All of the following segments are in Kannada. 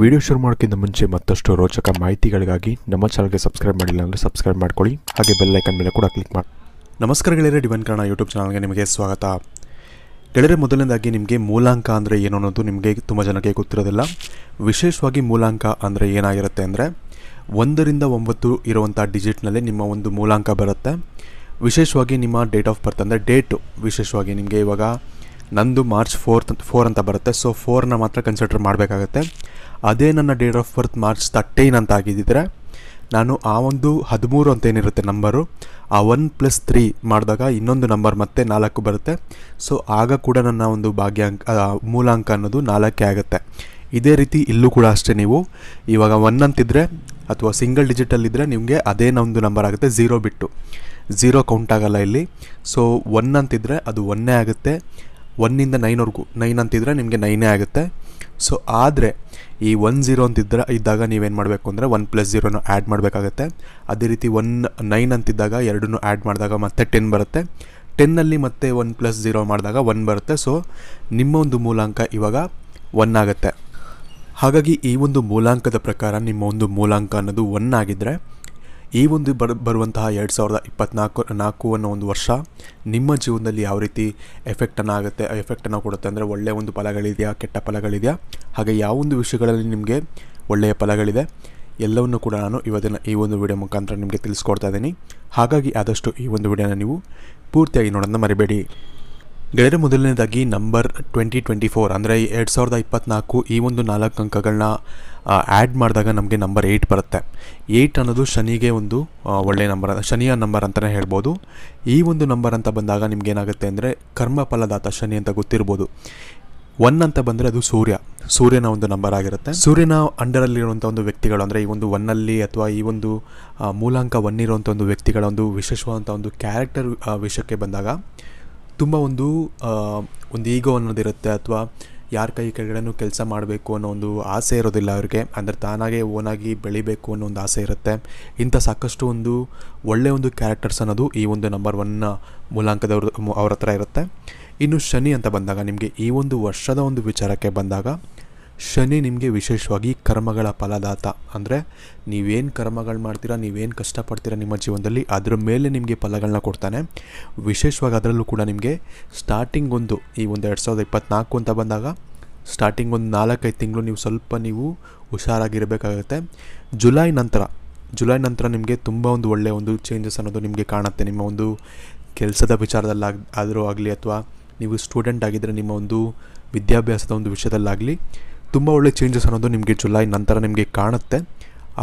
ವಿಡಿಯೋ ಶುರು ಮಾಡೋಕ್ಕಿಂತ ಮುಂಚೆ ಮತ್ತಷ್ಟು ರೋಚಕ ಮಾಹಿತಿಗಳಿಗಾಗಿ ನಮ್ಮ ಚಾನಲ್ಗೆ ಸಬ್ಸ್ಕ್ರೈಬ್ ಮಾಡಿಲ್ಲ ಅಂದರೆ ಸಬ್ಸ್ಕ್ರೈಬ್ ಮಾಡ್ಕೊಳ್ಳಿ ಹಾಗೆ ಬೆಲ್ಲೈಕನ್ ಮೇಲೆ ಕೂಡ ಕ್ಲಿಕ್ ಮಾಡಿ ನಮಸ್ಕಾರ ಗೆಳೆಯರೆ ಡಿವನ್ ಕನ್ನಡ ಯೂಟ್ಯೂಬ್ ಚಾನಲ್ಗೆ ನಿಮಗೆ ಸ್ವಾಗತ ಗೆಳೆಯರೆ ಮೊದಲನೇದಾಗಿ ನಿಮಗೆ ಮೂಲಾಂಕ ಅಂದರೆ ಏನು ಅನ್ನೋದು ನಿಮಗೆ ತುಂಬ ಜನಕ್ಕೆ ಗೊತ್ತಿರೋದಿಲ್ಲ ವಿಶೇಷವಾಗಿ ಮೂಲಾಂಕ ಅಂದರೆ ಏನಾಗಿರುತ್ತೆ ಅಂದರೆ ಒಂದರಿಂದ ಒಂಬತ್ತು ಇರುವಂಥ ಡಿಜಿಟ್ನಲ್ಲಿ ನಿಮ್ಮ ಒಂದು ಮೂಲಾಂಕ ಬರುತ್ತೆ ವಿಶೇಷವಾಗಿ ನಿಮ್ಮ ಡೇಟ್ ಆಫ್ ಬರ್ತ್ ಅಂದರೆ ಡೇಟು ವಿಶೇಷವಾಗಿ ನಿಮಗೆ ಇವಾಗ ನಂದು ಮಾರ್ಚ್ ಫೋರ್ತ್ ಫೋರ್ ಅಂತ ಬರುತ್ತೆ ಸೊ ಫೋರ್ನ ಮಾತ್ರ ಕನ್ಸಿಡರ್ ಮಾಡಬೇಕಾಗತ್ತೆ ಅದೇ ನನ್ನ date of birth March thirteen ಅಂತ ಆಗಿದ್ದಿದ್ರೆ ನಾನು ಆ ಒಂದು ಹದಿಮೂರು ಅಂತ ಏನಿರುತ್ತೆ ನಂಬರು ಆ ಒನ್ ಪ್ಲಸ್ ತ್ರೀ ಮಾಡಿದಾಗ ಇನ್ನೊಂದು ನಂಬರ್ ಮತ್ತೆ ನಾಲ್ಕು ಬರುತ್ತೆ ಸೊ ಆಗ ಕೂಡ ನನ್ನ ಒಂದು ಭಾಗ್ಯಾಂಕ ಮೂಲಾಂಕ ಅನ್ನೋದು ನಾಲ್ಕೇ ಆಗುತ್ತೆ ಇದೇ ರೀತಿ ಇಲ್ಲೂ ಕೂಡ ಅಷ್ಟೇ ನೀವು ಇವಾಗ ಒನ್ ಅಂತಿದ್ರೆ ಅಥವಾ ಸಿಂಗಲ್ ಡಿಜಿಟಲ್ಲಿದ್ದರೆ ನಿಮಗೆ ಅದೇ ಒಂದು ನಂಬರ್ ಆಗುತ್ತೆ ಝೀರೋ ಬಿಟ್ಟು ಝೀರೋ ಕೌಂಟ್ ಆಗೋಲ್ಲ ಇಲ್ಲಿ ಸೊ ಒನ್ ಅಂತಿದ್ದರೆ ಅದು ಒನ್ನೇ ಆಗುತ್ತೆ ಒನ್ನಿಂದ ನೈನ್ವರೆಗೂ ನೈನ್ ಅಂತಿದ್ದರೆ ನಿಮಗೆ ನೈನೇ ಆಗುತ್ತೆ ಸೊ ಆದರೆ ಈ ಒನ್ ಅಂತ ಅಂತಿದ್ದರೆ ಇದ್ದಾಗ ನೀವೇನು ಮಾಡಬೇಕು ಅಂದರೆ ಒನ್ ಪ್ಲಸ್ ಜೀರೋನು ಆ್ಯಡ್ ಮಾಡಬೇಕಾಗತ್ತೆ ಅದೇ ರೀತಿ ಒನ್ ನೈನ್ ಅಂತಿದ್ದಾಗ ಎರಡನ್ನೂ ಆ್ಯಡ್ ಮಾಡಿದಾಗ ಮತ್ತೆ ಟೆನ್ ಬರುತ್ತೆ ಟೆನ್ನಲ್ಲಿ ಮತ್ತೆ ಒನ್ ಪ್ಲಸ್ ಜೀರೋ ಮಾಡಿದಾಗ ಒನ್ ಬರುತ್ತೆ ಸೊ ನಿಮ್ಮ ಒಂದು ಮೂಲಾಂಕ ಇವಾಗ ಒನ್ ಆಗುತ್ತೆ ಹಾಗಾಗಿ ಈ ಒಂದು ಮೂಲಾಂಕದ ಪ್ರಕಾರ ನಿಮ್ಮ ಒಂದು ಮೂಲಾಂಕ ಅನ್ನೋದು ಒನ್ ಆಗಿದ್ದರೆ ಈ ಒಂದು ಬರ್ ಬರುವಂತಹ ಎರಡು ಸಾವಿರದ ಇಪ್ಪತ್ನಾಲ್ಕು ನಾಲ್ಕು ಅನ್ನೋ ಒಂದು ವರ್ಷ ನಿಮ್ಮ ಜೀವನದಲ್ಲಿ ಯಾವ ರೀತಿ ಎಫೆಕ್ಟನ್ನು ಆಗುತ್ತೆ ಎಫೆಕ್ಟನ್ನು ಕೊಡುತ್ತೆ ಅಂದರೆ ಒಳ್ಳೆಯ ಒಂದು ಫಲಗಳಿದೆಯಾ ಕೆಟ್ಟ ಫಲಗಳಿದೆಯಾ ಹಾಗೆ ಯಾವೊಂದು ವಿಷಯಗಳಲ್ಲಿ ನಿಮಗೆ ಒಳ್ಳೆಯ ಫಲಗಳಿದೆ ಎಲ್ಲವನ್ನು ಕೂಡ ನಾನು ಇವತ್ತಿನ ಈ ಒಂದು ವಿಡಿಯೋ ಮುಖಾಂತರ ನಿಮಗೆ ತಿಳಿಸ್ಕೊಡ್ತಾ ಇದ್ದೀನಿ ಹಾಗಾಗಿ ಆದಷ್ಟು ಈ ಒಂದು ವಿಡಿಯೋನ ನೀವು ಪೂರ್ತಿಯಾಗಿ ನೋಡೋದನ್ನ ಮರಿಬೇಡಿ ಗೆಳೆಯರ ಮೊದಲನೇದಾಗಿ ನಂಬರ್ ಟ್ವೆಂಟಿ ಟ್ವೆಂಟಿ ಫೋರ್ ಅಂದರೆ ಎರಡು ಸಾವಿರದ ಇಪ್ಪತ್ನಾಲ್ಕು ಈ ಒಂದು ನಾಲ್ಕು ಅಂಕಗಳನ್ನ ಆ್ಯಡ್ ಮಾಡಿದಾಗ ನಮಗೆ ನಂಬರ್ ಏಯ್ಟ್ ಬರುತ್ತೆ ಏಯ್ಟ್ ಅನ್ನೋದು ಶನಿಗೆ ಒಂದು ಒಳ್ಳೆಯ ನಂಬರ್ ಶನಿಯ ನಂಬರ್ ಅಂತಲೇ ಹೇಳ್ಬೋದು ಈ ಒಂದು ನಂಬರ್ ಅಂತ ಬಂದಾಗ ಏನಾಗುತ್ತೆ ಅಂದರೆ ಕರ್ಮ ಫಲದಾತ ಶನಿ ಅಂತ ಗೊತ್ತಿರ್ಬೋದು ಒನ್ ಅಂತ ಬಂದರೆ ಅದು ಸೂರ್ಯ ಸೂರ್ಯನ ಒಂದು ನಂಬರ್ ಆಗಿರುತ್ತೆ ಸೂರ್ಯನ ಅಂಡರಲ್ಲಿರುವಂಥ ಒಂದು ವ್ಯಕ್ತಿಗಳು ಅಂದರೆ ಈ ಒಂದು ಒನ್ನಲ್ಲಿ ಅಥವಾ ಈ ಒಂದು ಮೂಲಾಂಕ ಒನ್ ಇರುವಂಥ ಒಂದು ವ್ಯಕ್ತಿಗಳ ಒಂದು ವಿಶೇಷವಾದಂಥ ಒಂದು ಕ್ಯಾರೆಕ್ಟರ್ ವಿಷಯಕ್ಕೆ ಬಂದಾಗ ತುಂಬ ಒಂದು ಒಂದು ಈಗೋ ಅನ್ನೋದಿರುತ್ತೆ ಅಥವಾ ಯಾರ ಕೈ ಕೆಳಗಡೆನೂ ಕೆಲಸ ಮಾಡಬೇಕು ಅನ್ನೋ ಒಂದು ಆಸೆ ಇರೋದಿಲ್ಲ ಅವ್ರಿಗೆ ಅಂದರೆ ತಾನಾಗೆ ಓನಾಗಿ ಬೆಳಿಬೇಕು ಅನ್ನೋ ಒಂದು ಆಸೆ ಇರುತ್ತೆ ಇಂಥ ಸಾಕಷ್ಟು ಒಂದು ಒಳ್ಳೆಯ ಒಂದು ಕ್ಯಾರೆಕ್ಟರ್ಸ್ ಅನ್ನೋದು ಈ ಒಂದು ನಂಬರ್ ಒನ್ ಮೂಲಾಂಕದವ್ರ ಅವ್ರ ಹತ್ರ ಇರುತ್ತೆ ಇನ್ನು ಶನಿ ಅಂತ ಬಂದಾಗ ನಿಮಗೆ ಈ ಒಂದು ವರ್ಷದ ಒಂದು ವಿಚಾರಕ್ಕೆ ಬಂದಾಗ ಶನಿ ನಿಮಗೆ ವಿಶೇಷವಾಗಿ ಕರ್ಮಗಳ ಫಲದಾತ ಅಂದರೆ ನೀವೇನು ಕರ್ಮಗಳು ಮಾಡ್ತೀರಾ ನೀವೇನು ಕಷ್ಟಪಡ್ತೀರಾ ನಿಮ್ಮ ಜೀವನದಲ್ಲಿ ಅದರ ಮೇಲೆ ನಿಮಗೆ ಫಲಗಳನ್ನ ಕೊಡ್ತಾನೆ ವಿಶೇಷವಾಗಿ ಅದರಲ್ಲೂ ಕೂಡ ನಿಮಗೆ ಸ್ಟಾರ್ಟಿಂಗ್ ಒಂದು ಈ ಒಂದು ಎರಡು ಸಾವಿರದ ಇಪ್ಪತ್ತ್ನಾಲ್ಕು ಅಂತ ಬಂದಾಗ ಸ್ಟಾರ್ಟಿಂಗ್ ಒಂದು ನಾಲ್ಕೈದು ತಿಂಗಳು ನೀವು ಸ್ವಲ್ಪ ನೀವು ಹುಷಾರಾಗಿರಬೇಕಾಗುತ್ತೆ ಜುಲೈ ನಂತರ ಜುಲೈ ನಂತರ ನಿಮಗೆ ತುಂಬ ಒಂದು ಒಳ್ಳೆಯ ಒಂದು ಚೇಂಜಸ್ ಅನ್ನೋದು ನಿಮಗೆ ಕಾಣುತ್ತೆ ನಿಮ್ಮ ಒಂದು ಕೆಲಸದ ವಿಚಾರದಲ್ಲಾಗ ಆದರೂ ಆಗಲಿ ಅಥವಾ ನೀವು ಸ್ಟೂಡೆಂಟ್ ಆಗಿದ್ದರೆ ನಿಮ್ಮ ಒಂದು ವಿದ್ಯಾಭ್ಯಾಸದ ಒಂದು ವಿಷಯದಲ್ಲಾಗಲಿ ತುಂಬ ಒಳ್ಳೆ ಚೇಂಜಸ್ ಅನ್ನೋದು ನಿಮಗೆ ಜುಲೈ ನಂತರ ನಿಮಗೆ ಕಾಣುತ್ತೆ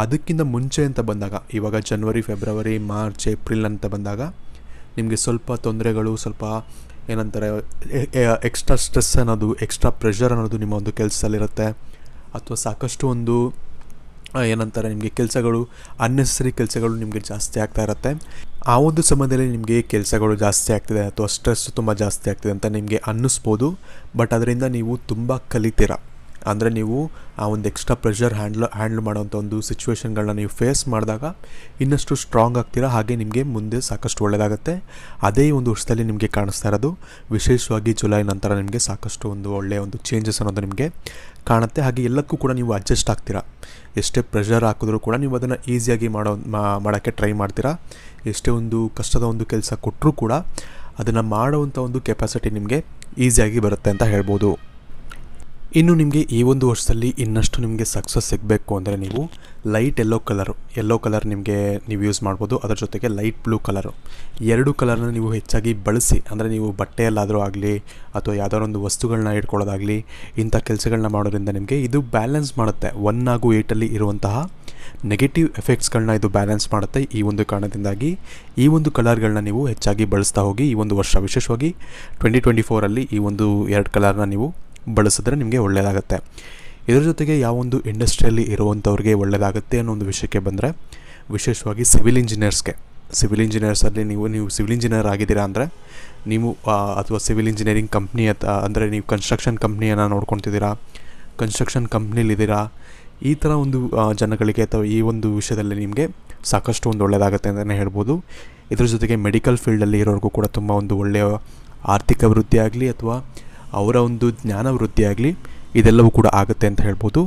ಅದಕ್ಕಿಂತ ಮುಂಚೆ ಅಂತ ಬಂದಾಗ ಇವಾಗ ಜನ್ವರಿ ಫೆಬ್ರವರಿ ಮಾರ್ಚ್ ಏಪ್ರಿಲ್ ಅಂತ ಬಂದಾಗ ನಿಮಗೆ ಸ್ವಲ್ಪ ತೊಂದರೆಗಳು ಸ್ವಲ್ಪ ಏನಂತಾರೆ ಎಕ್ಸ್ಟ್ರಾ ಸ್ಟ್ರೆಸ್ ಅನ್ನೋದು ಎಕ್ಸ್ಟ್ರಾ ಪ್ರೆಷರ್ ಅನ್ನೋದು ನಿಮ್ಮ ಒಂದು ಕೆಲಸದಲ್ಲಿರುತ್ತೆ ಅಥವಾ ಸಾಕಷ್ಟು ಒಂದು ಏನಂತಾರೆ ನಿಮಗೆ ಕೆಲಸಗಳು ಅನ್ನೆಸರಿ ಕೆಲಸಗಳು ನಿಮಗೆ ಜಾಸ್ತಿ ಆಗ್ತಾ ಇರುತ್ತೆ ಆ ಒಂದು ಸಮಯದಲ್ಲಿ ನಿಮಗೆ ಕೆಲಸಗಳು ಜಾಸ್ತಿ ಆಗ್ತಿದೆ ಅಥವಾ ಸ್ಟ್ರೆಸ್ ತುಂಬ ಜಾಸ್ತಿ ಆಗ್ತಿದೆ ಅಂತ ನಿಮಗೆ ಅನ್ನಿಸ್ಬೋದು ಬಟ್ ಅದರಿಂದ ನೀವು ತುಂಬ ಕಲಿತೀರ ಅಂದರೆ ನೀವು ಆ ಒಂದು ಎಕ್ಸ್ಟ್ರಾ ಪ್ರೆಷರ್ ಹ್ಯಾಂಡ್ಲ್ ಹ್ಯಾಂಡ್ಲ್ ಮಾಡೋವಂಥ ಒಂದು ಸಿಚುವೇಶನ್ಗಳನ್ನ ನೀವು ಫೇಸ್ ಮಾಡಿದಾಗ ಇನ್ನಷ್ಟು ಸ್ಟ್ರಾಂಗ್ ಆಗ್ತೀರಾ ಹಾಗೆ ನಿಮಗೆ ಮುಂದೆ ಸಾಕಷ್ಟು ಒಳ್ಳೆಯದಾಗುತ್ತೆ ಅದೇ ಒಂದು ವರ್ಷದಲ್ಲಿ ನಿಮಗೆ ಕಾಣಿಸ್ತಾ ಇರೋದು ವಿಶೇಷವಾಗಿ ಜುಲೈ ನಂತರ ನಿಮಗೆ ಸಾಕಷ್ಟು ಒಂದು ಒಳ್ಳೆಯ ಒಂದು ಚೇಂಜಸ್ ಅನ್ನೋದು ನಿಮಗೆ ಕಾಣುತ್ತೆ ಹಾಗೆ ಎಲ್ಲಕ್ಕೂ ಕೂಡ ನೀವು ಅಡ್ಜಸ್ಟ್ ಆಗ್ತೀರಾ ಎಷ್ಟೇ ಪ್ರೆಷರ್ ಹಾಕಿದ್ರೂ ಕೂಡ ನೀವು ಅದನ್ನು ಈಸಿಯಾಗಿ ಮಾಡೋ ಮಾಡೋಕ್ಕೆ ಟ್ರೈ ಮಾಡ್ತೀರಾ ಎಷ್ಟೇ ಒಂದು ಕಷ್ಟದ ಒಂದು ಕೆಲಸ ಕೊಟ್ಟರೂ ಕೂಡ ಅದನ್ನು ಮಾಡುವಂಥ ಒಂದು ಕೆಪಾಸಿಟಿ ನಿಮಗೆ ಈಸಿಯಾಗಿ ಬರುತ್ತೆ ಅಂತ ಹೇಳ್ಬೋದು ಇನ್ನು ನಿಮಗೆ ಈ ಒಂದು ವರ್ಷದಲ್ಲಿ ಇನ್ನಷ್ಟು ನಿಮಗೆ ಸಕ್ಸಸ್ ಸಿಗಬೇಕು ಅಂದರೆ ನೀವು light yellow colour yellow colour ನಿಮಗೆ ನೀವು ಯೂಸ್ ಮಾಡ್ಬೋದು ಅದರ ಜೊತೆಗೆ ಲೈಟ್ ಬ್ಲೂ ಕಲರು ಎರಡು ಕಲರ್ನ ನೀವು ಹೆಚ್ಚಾಗಿ ಬಳಸಿ ಅಂದರೆ ನೀವು ಬಟ್ಟೆಯಲ್ಲಾದರೂ ಆಗಲಿ ಅಥವಾ ಯಾವುದಾದ್ರು ಒಂದು ವಸ್ತುಗಳನ್ನ ಇಟ್ಕೊಳ್ಳೋದಾಗಲಿ ಇಂಥ ಕೆಲಸಗಳನ್ನ ಮಾಡೋದ್ರಿಂದ ನಿಮಗೆ ಇದು ಬ್ಯಾಲೆನ್ಸ್ ಮಾಡುತ್ತೆ ಒನ್ ಹಾಗೂ ಏಯ್ಟಲ್ಲಿ ಇರುವಂತಹ ನೆಗೆಟಿವ್ ಎಫೆಕ್ಟ್ಸ್ಗಳನ್ನ ಇದು ಬ್ಯಾಲೆನ್ಸ್ ಮಾಡುತ್ತೆ ಈ ಒಂದು ಕಾರಣದಿಂದಾಗಿ ಈ ಒಂದು ಕಲರ್ಗಳನ್ನ ನೀವು ಹೆಚ್ಚಾಗಿ ಬಳಸ್ತಾ ಹೋಗಿ ಈ ಒಂದು ವರ್ಷ ವಿಶೇಷವಾಗಿ ಟ್ವೆಂಟಿ ಟ್ವೆಂಟಿ ಫೋರಲ್ಲಿ ಈ ಒಂದು ಎರಡು ಕಲರ್ನ ನೀವು ಬಳಸಿದ್ರೆ ನಿಮಗೆ ಒಳ್ಳೆಯದಾಗುತ್ತೆ ಇದರ ಜೊತೆಗೆ ಯಾವೊಂದು ಇಂಡಸ್ಟ್ರಿಯಲ್ಲಿ ಇರುವಂಥವ್ರಿಗೆ ಒಳ್ಳೆಯದಾಗುತ್ತೆ ಅನ್ನೋ ಒಂದು ವಿಷಯಕ್ಕೆ ಬಂದರೆ ವಿಶೇಷವಾಗಿ ಸಿವಿಲ್ ಇಂಜಿನಿಯರ್ಸ್ಗೆ ಸಿವಿಲ್ ಇಂಜಿನಿಯರ್ಸಲ್ಲಿ ನೀವು ನೀವು ಸಿವಿಲ್ ಇಂಜಿನಿಯರ್ ಆಗಿದ್ದೀರಾ ಅಂದರೆ ನೀವು ಅಥವಾ ಸಿವಿಲ್ ಇಂಜಿನಿಯರಿಂಗ್ ಕಂಪ್ನಿ ಅಥ ಅಂದರೆ ನೀವು ಕನ್ಸ್ಟ್ರಕ್ಷನ್ ಕಂಪ್ನಿಯನ್ನು ನೋಡ್ಕೊತಿದ್ದೀರಾ ಕನ್ಸ್ಟ್ರಕ್ಷನ್ ಕಂಪ್ನಿಲಿದ್ದೀರಾ ಈ ಥರ ಒಂದು ಜನಗಳಿಗೆ ಅಥವಾ ಈ ಒಂದು ವಿಷಯದಲ್ಲಿ ನಿಮಗೆ ಸಾಕಷ್ಟು ಒಂದು ಒಳ್ಳೆಯದಾಗುತ್ತೆ ಅಂತಲೇ ಹೇಳ್ಬೋದು ಇದರ ಜೊತೆಗೆ ಮೆಡಿಕಲ್ ಫೀಲ್ಡಲ್ಲಿ ಇರೋರಿಗೂ ಕೂಡ ತುಂಬ ಒಂದು ಒಳ್ಳೆಯ ಆರ್ಥಿಕ ವೃದ್ಧಿ ಆಗಲಿ ಅಥವಾ ಅವರ ಒಂದು ಜ್ಞಾನ ವೃದ್ಧಿಯಾಗಲಿ ಇದೆಲ್ಲವೂ ಕೂಡ ಆಗುತ್ತೆ ಅಂತ ಹೇಳ್ಬೋದು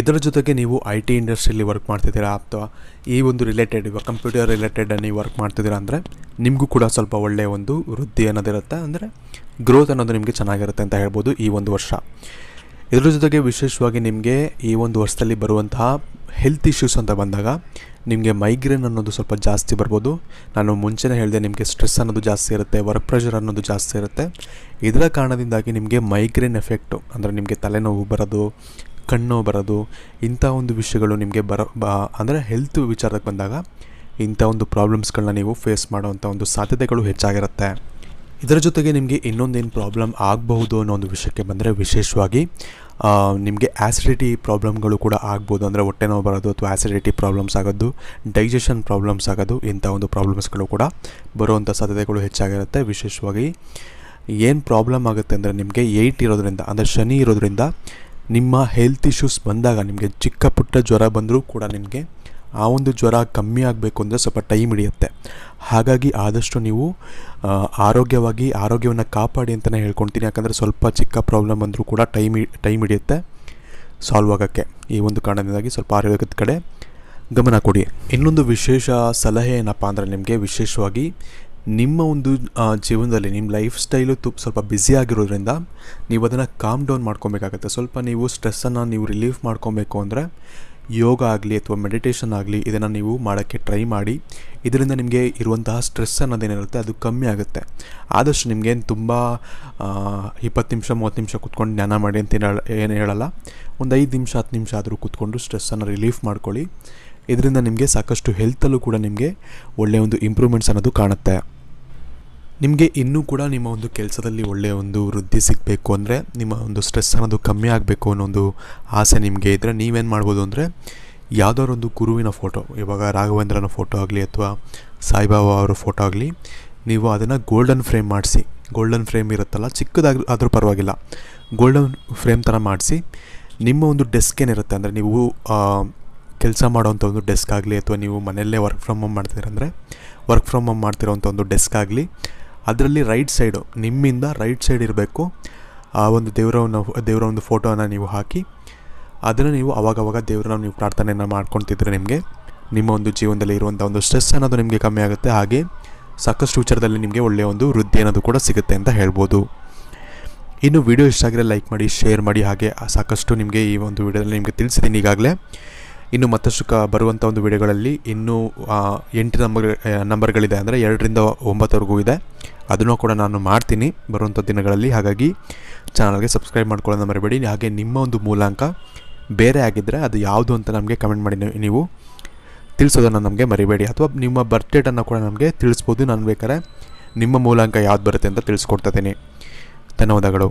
ಇದರ ಜೊತೆಗೆ ನೀವು ಐ ಟಿ ಇಂಡಸ್ಟ್ರಿಯಲ್ಲಿ ವರ್ಕ್ ಮಾಡ್ತಿದ್ದೀರಾ ಅಥವಾ ಈ ಒಂದು ರಿಲೇಟೆಡ್ ಇವಾಗ ಕಂಪ್ಯೂಟರ್ ರಿಲೇಟೆಡ್ ನೀವು ವರ್ಕ್ ಮಾಡ್ತಿದ್ದೀರಾ ಅಂದರೆ ನಿಮಗೂ ಕೂಡ ಸ್ವಲ್ಪ ಒಳ್ಳೆಯ ಒಂದು ವೃದ್ಧಿ ಅನ್ನೋದಿರುತ್ತೆ ಅಂದರೆ ಗ್ರೋತ್ ಅನ್ನೋದು ನಿಮಗೆ ಚೆನ್ನಾಗಿರುತ್ತೆ ಅಂತ ಹೇಳ್ಬೋದು ಈ ಒಂದು ವರ್ಷ ಇದರ ಜೊತೆಗೆ ವಿಶೇಷವಾಗಿ ನಿಮಗೆ ಈ ಒಂದು ವರ್ಷದಲ್ಲಿ ಬರುವಂತಹ ಹೆಲ್ತ್ ಇಶ್ಯೂಸ್ ಅಂತ ಬಂದಾಗ ನಿಮಗೆ ಮೈಗ್ರೇನ್ ಅನ್ನೋದು ಸ್ವಲ್ಪ ಜಾಸ್ತಿ ಬರ್ಬೋದು ನಾನು ಮುಂಚೆನೇ ಹೇಳಿದೆ ನಿಮಗೆ ಸ್ಟ್ರೆಸ್ ಅನ್ನೋದು ಜಾಸ್ತಿ ಇರುತ್ತೆ ವರ್ಕ್ ಪ್ರೆಷರ್ ಅನ್ನೋದು ಜಾಸ್ತಿ ಇರುತ್ತೆ ಇದರ ಕಾರಣದಿಂದಾಗಿ ನಿಮಗೆ ಮೈಗ್ರೇನ್ ಎಫೆಕ್ಟು ಅಂದರೆ ನಿಮಗೆ ತಲೆನೋವು ಬರೋದು ಕಣ್ಣು ಬರೋದು ಇಂಥ ಒಂದು ವಿಷಯಗಳು ನಿಮಗೆ ಬರೋ ಅಂದರೆ ಹೆಲ್ತ್ ವಿಚಾರಕ್ಕೆ ಬಂದಾಗ ಇಂಥ ಒಂದು ಪ್ರಾಬ್ಲಮ್ಸ್ಗಳನ್ನ ನೀವು ಫೇಸ್ ಮಾಡುವಂಥ ಒಂದು ಸಾಧ್ಯತೆಗಳು ಹೆಚ್ಚಾಗಿರುತ್ತೆ ಇದರ ಜೊತೆಗೆ ನಿಮಗೆ ಇನ್ನೊಂದೇನು ಪ್ರಾಬ್ಲಮ್ ಆಗಬಹುದು ಅನ್ನೋ ಒಂದು ವಿಷಯಕ್ಕೆ ಬಂದರೆ ವಿಶೇಷವಾಗಿ ನಿಮಗೆ ಆ್ಯಸಿಡಿಟಿ ಪ್ರಾಬ್ಲಮ್ಗಳು ಕೂಡ ಆಗ್ಬೋದು ಅಂದರೆ ಹೊಟ್ಟೆ ನೋವು ಬರೋದು ಅಥವಾ ಆ್ಯಸಿಡಿಟಿ ಪ್ರಾಬ್ಲಮ್ಸ್ ಆಗೋದು ಡೈಜೆಷನ್ ಪ್ರಾಬ್ಲಮ್ಸ್ ಆಗೋದು ಇಂಥ ಒಂದು ಪ್ರಾಬ್ಲಮ್ಸ್ಗಳು ಕೂಡ ಬರುವಂಥ ಸಾಧ್ಯತೆಗಳು ಹೆಚ್ಚಾಗಿರುತ್ತೆ ವಿಶೇಷವಾಗಿ ಏನು ಪ್ರಾಬ್ಲಮ್ ಆಗುತ್ತೆ ಅಂದರೆ ನಿಮಗೆ ಏಯ್ಟ್ ಇರೋದರಿಂದ ಅಂದರೆ ಶನಿ ಇರೋದರಿಂದ ನಿಮ್ಮ ಹೆಲ್ತ್ ಇಶ್ಯೂಸ್ ಬಂದಾಗ ನಿಮಗೆ ಚಿಕ್ಕ ಪುಟ್ಟ ಜ್ವರ ಬಂದರೂ ಕೂಡ ನಿಮಗೆ ಆ ಒಂದು ಜ್ವರ ಕಮ್ಮಿ ಆಗಬೇಕು ಅಂದರೆ ಸ್ವಲ್ಪ ಟೈಮ್ ಹಿಡಿಯುತ್ತೆ ಹಾಗಾಗಿ ಆದಷ್ಟು ನೀವು ಆರೋಗ್ಯವಾಗಿ ಆರೋಗ್ಯವನ್ನು ಕಾಪಾಡಿ ಅಂತಲೇ ಹೇಳ್ಕೊತೀನಿ ಯಾಕಂದರೆ ಸ್ವಲ್ಪ ಚಿಕ್ಕ ಪ್ರಾಬ್ಲಮ್ ಬಂದರೂ ಕೂಡ ಟೈಮ್ ಟೈಮ್ ಹಿಡಿಯುತ್ತೆ ಸಾಲ್ವ್ ಆಗೋಕ್ಕೆ ಈ ಒಂದು ಕಾರಣದಿಂದಾಗಿ ಸ್ವಲ್ಪ ಆರೋಗ್ಯದ ಕಡೆ ಗಮನ ಕೊಡಿ ಇನ್ನೊಂದು ವಿಶೇಷ ಸಲಹೆ ಏನಪ್ಪ ಅಂದರೆ ನಿಮಗೆ ವಿಶೇಷವಾಗಿ ನಿಮ್ಮ ಒಂದು ಜೀವನದಲ್ಲಿ ನಿಮ್ಮ ಲೈಫ್ ಸ್ಟೈಲು ತುಪ್ ಸ್ವಲ್ಪ ಆಗಿರೋದ್ರಿಂದ ನೀವು ಅದನ್ನು ಕಾಮ್ ಡೌನ್ ಮಾಡ್ಕೊಬೇಕಾಗತ್ತೆ ಸ್ವಲ್ಪ ನೀವು ಸ್ಟ್ರೆಸ್ಸನ್ನು ನೀವು ರಿಲೀಫ್ ಮಾಡ್ಕೊಬೇಕು ಅಂದರೆ ಯೋಗ ಆಗಲಿ ಅಥವಾ ಮೆಡಿಟೇಷನ್ ಆಗಲಿ ಇದನ್ನು ನೀವು ಮಾಡೋಕ್ಕೆ ಟ್ರೈ ಮಾಡಿ ಇದರಿಂದ ನಿಮಗೆ ಇರುವಂತಹ ಸ್ಟ್ರೆಸ್ ಅನ್ನೋದೇನಿರುತ್ತೆ ಅದು ಕಮ್ಮಿ ಆಗುತ್ತೆ ಆದಷ್ಟು ನಿಮಗೇನು ತುಂಬ ಇಪ್ಪತ್ತು ನಿಮಿಷ ಮೂವತ್ತು ನಿಮಿಷ ಕೂತ್ಕೊಂಡು ಧ್ಯಾನ ಮಾಡಿ ಅಂತ ಏನು ಹೇಳಲ್ಲ ಒಂದು ಐದು ನಿಮಿಷ ಹತ್ತು ನಿಮಿಷ ಆದರೂ ಕೂತ್ಕೊಂಡು ಸ್ಟ್ರೆಸ್ಸನ್ನು ರಿಲೀಫ್ ಮಾಡ್ಕೊಳ್ಳಿ ಇದರಿಂದ ನಿಮಗೆ ಸಾಕಷ್ಟು ಹೆಲ್ತಲ್ಲೂ ಕೂಡ ನಿಮಗೆ ಒಳ್ಳೆಯ ಒಂದು ಇಂಪ್ರೂವ್ಮೆಂಟ್ಸ್ ಅನ್ನೋದು ಕಾಣುತ್ತೆ ನಿಮಗೆ ಇನ್ನೂ ಕೂಡ ನಿಮ್ಮ ಒಂದು ಕೆಲಸದಲ್ಲಿ ಒಳ್ಳೆಯ ಒಂದು ವೃದ್ಧಿ ಸಿಗಬೇಕು ಅಂದರೆ ನಿಮ್ಮ ಒಂದು ಸ್ಟ್ರೆಸ್ ಅನ್ನೋದು ಕಮ್ಮಿ ಆಗಬೇಕು ಅನ್ನೋ ಒಂದು ಆಸೆ ನಿಮಗೆ ಇದ್ದರೆ ನೀವೇನು ಮಾಡ್ಬೋದು ಅಂದರೆ ಯಾವುದಾದ್ರು ಒಂದು ಗುರುವಿನ ಫೋಟೋ ಇವಾಗ ರಾಘವೇಂದ್ರನ ಫೋಟೋ ಆಗಲಿ ಅಥವಾ ಸಾಯಿಬಾಬಾ ಅವರ ಫೋಟೋ ಆಗಲಿ ನೀವು ಅದನ್ನು ಗೋಲ್ಡನ್ ಫ್ರೇಮ್ ಮಾಡಿಸಿ ಗೋಲ್ಡನ್ ಫ್ರೇಮ್ ಇರುತ್ತಲ್ಲ ಚಿಕ್ಕದಾಗಿ ಆದರೂ ಪರವಾಗಿಲ್ಲ ಗೋಲ್ಡನ್ ಫ್ರೇಮ್ ಥರ ಮಾಡಿಸಿ ನಿಮ್ಮ ಒಂದು ಡೆಸ್ಕ್ ಏನಿರುತ್ತೆ ಅಂದರೆ ನೀವು ಕೆಲಸ ಮಾಡೋವಂಥ ಒಂದು ಡೆಸ್ಕ್ ಆಗಲಿ ಅಥವಾ ನೀವು ಮನೆಯಲ್ಲೇ ವರ್ಕ್ ಫ್ರಮ್ ಹೋಮ್ ಮಾಡ್ತೀರಂದರೆ ವರ್ಕ್ ಫ್ರಮ್ ಹೋಮ್ ಮಾಡ್ತಿರೋವಂಥ ಒಂದು ಡೆಸ್ಕ್ ಆಗಲಿ ಅದರಲ್ಲಿ ರೈಟ್ ಸೈಡು ನಿಮ್ಮಿಂದ ರೈಟ್ ಸೈಡ್ ಇರಬೇಕು ಆ ಒಂದು ದೇವರವನ್ನು ದೇವರ ಒಂದು ಫೋಟೋನ ನೀವು ಹಾಕಿ ಅದನ್ನು ನೀವು ಅವಾಗವಾಗ ದೇವರನ್ನ ನೀವು ಪ್ರಾರ್ಥನೆಯನ್ನು ಮಾಡ್ಕೊತಿದ್ರೆ ನಿಮಗೆ ನಿಮ್ಮ ಒಂದು ಜೀವನದಲ್ಲಿ ಇರುವಂಥ ಒಂದು ಸ್ಟ್ರೆಸ್ ಅನ್ನೋದು ನಿಮಗೆ ಕಮ್ಮಿ ಆಗುತ್ತೆ ಹಾಗೆ ಸಾಕಷ್ಟು ವಿಚಾರದಲ್ಲಿ ನಿಮಗೆ ಒಳ್ಳೆಯ ಒಂದು ವೃದ್ಧಿ ಅನ್ನೋದು ಕೂಡ ಸಿಗುತ್ತೆ ಅಂತ ಹೇಳ್ಬೋದು ಇನ್ನು ವಿಡಿಯೋ ಇಷ್ಟ ಆಗಿದ್ರೆ ಲೈಕ್ ಮಾಡಿ ಶೇರ್ ಮಾಡಿ ಹಾಗೆ ಸಾಕಷ್ಟು ನಿಮಗೆ ಈ ಒಂದು ವಿಡಿಯೋದಲ್ಲಿ ನಿಮಗೆ ತಿಳಿಸಿದ್ದೀನಿ ಈಗಾಗಲೇ ಇನ್ನು ಮತ್ತಷ್ಟು ಕ ಬರುವಂಥ ಒಂದು ವಿಡಿಯೋಗಳಲ್ಲಿ ಇನ್ನೂ ಎಂಟು ನಂಬರ್ ನಂಬರ್ಗಳಿದೆ ಅಂದರೆ ಎರಡರಿಂದ ಒಂಬತ್ತವರೆಗೂ ಇದೆ ಅದನ್ನು ಕೂಡ ನಾನು ಮಾಡ್ತೀನಿ ಬರುವಂಥ ದಿನಗಳಲ್ಲಿ ಹಾಗಾಗಿ ಚಾನಲ್ಗೆ ಸಬ್ಸ್ಕ್ರೈಬ್ ಮಾಡ್ಕೊಳ್ಳೋದು ಮರಿಬೇಡಿ ಹಾಗೆ ನಿಮ್ಮ ಒಂದು ಮೂಲಾಂಕ ಬೇರೆ ಆಗಿದ್ದರೆ ಅದು ಯಾವುದು ಅಂತ ನಮಗೆ ಕಮೆಂಟ್ ಮಾಡಿ ನೀವು ತಿಳಿಸೋದನ್ನು ನಮಗೆ ಮರಿಬೇಡಿ ಅಥವಾ ನಿಮ್ಮ ಡೇಟನ್ನು ಕೂಡ ನಮಗೆ ತಿಳಿಸ್ಬೋದು ನಾನು ಬೇಕಾದ್ರೆ ನಿಮ್ಮ ಮೂಲಾಂಕ ಯಾವ್ದು ಬರುತ್ತೆ ಅಂತ ತಿಳಿಸ್ಕೊಡ್ತಾ ಧನ್ಯವಾದಗಳು